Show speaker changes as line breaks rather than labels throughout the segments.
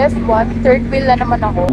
guess what? Third wheel na naman ako.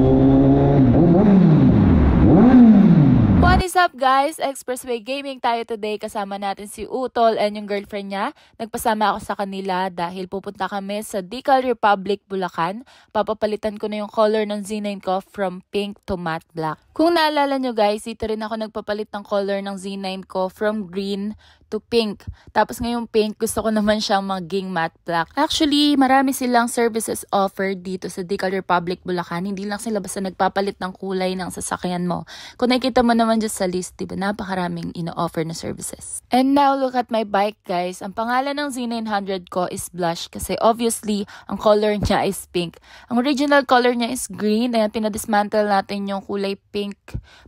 What is up guys? Expressway Gaming tayo today. Kasama natin si Utol and yung girlfriend niya. Nagpasama ako sa kanila dahil pupunta kami sa Decal Republic, Bulacan. Papapalitan ko na yung color ng Z9 ko from pink to matte black. Kung naalala nyo guys, dito rin ako nagpapalit ng color ng Z9 ko from green to pink. Tapos ngayong pink, gusto ko naman siyang maging matte black. Actually, marami silang services offered dito sa Decal Republic Bulacan. Hindi lang sila basta nagpapalit ng kulay ng sasakyan mo. Kung nakikita mo naman dyan sa list, diba napakaraming ino-offer na services. And now, look at my bike guys. Ang pangalan ng Z900 ko is Blush kasi obviously, ang color niya is pink. Ang original color niya is green. Ayan, pinadismantle natin yung kulay pink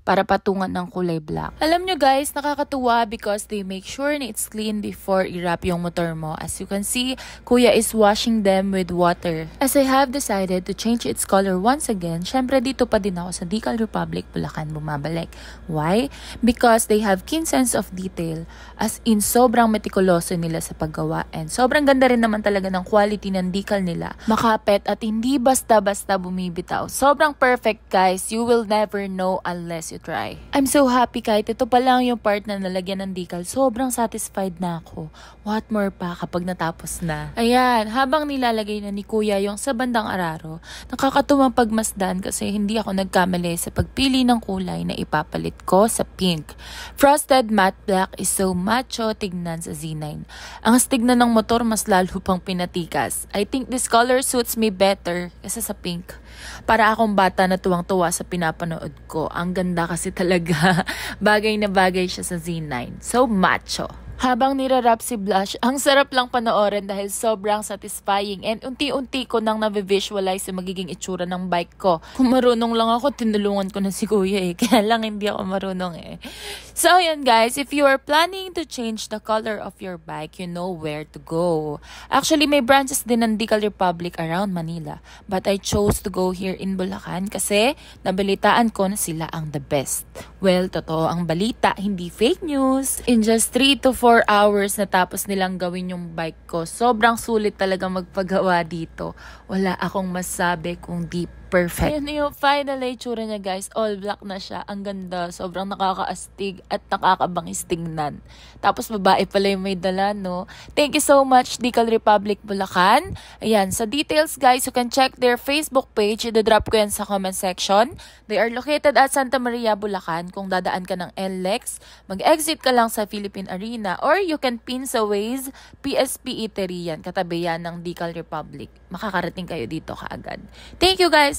para patungan ng kulay black. Alam nyo guys, nakakatuwa because they make sure sure na it's clean before i-wrap yung motor mo. As you can see, Kuya is washing them with water. As I have decided to change its color once again, syempre dito pa din ako sa Decal Republic, Bulacan, bumabalik. Why? Because they have keen sense of detail. As in, sobrang metikuloso nila sa paggawa and sobrang ganda rin naman talaga ng quality ng decal nila. Makapet at hindi basta-basta bumibitaw. Sobrang perfect guys, you will never know unless you try. I'm so happy kahit ito pa lang yung part na nalagyan ng decal. Sobrang satisfied na ako. What more pa kapag natapos na? Ayan, habang nilalagay na ni kuya yung sa bandang araro, nakakatumang pagmasdan kasi hindi ako nagkamali sa pagpili ng kulay na ipapalit ko sa pink. Frosted matte black is so macho tignan sa Z9. Ang astig na ng motor mas lalo pang pinatikas. I think this color suits me better kaysa sa pink. Para akong bata na tuwang-tuwa sa pinapanood ko. Ang ganda kasi talaga. bagay na bagay siya sa Z9. So macho. Habang nirarap si Blush, ang sarap lang panoorin dahil sobrang satisfying and unti-unti ko nang na-visualize yung magiging itsura ng bike ko. Kung marunong lang ako, tinulungan ko na si kuya eh. Kaya lang hindi ako marunong eh. So, yun guys, if you are planning to change the color of your bike, you know where to go. Actually, may branches din ng Decal Republic around Manila. But I chose to go here in Bulacan kasi nabalitaan ko na sila ang the best. Well, totoo ang balita, hindi fake news. In just 3 to 4 hours natapos nilang gawin yung bike ko. Sobrang sulit talaga magpagawa dito. Wala akong masabi kung deep Perfect. Ayun yung final itsura niya guys. All black na siya. Ang ganda. Sobrang nakakaastig at nakakabangis tingnan. Tapos babae pala yung may dala, no? Thank you so much, Decal Republic Bulacan. Ayan, sa details guys, you can check their Facebook page. Ida-drop ko yan sa comment section. They are located at Santa Maria, Bulacan. Kung dadaan ka ng NLEX, mag-exit ka lang sa Philippine Arena or you can pin sa Waze PSP Eatery Katabi yan ng Decal Republic. Makakarating kayo dito kaagad. Thank you guys!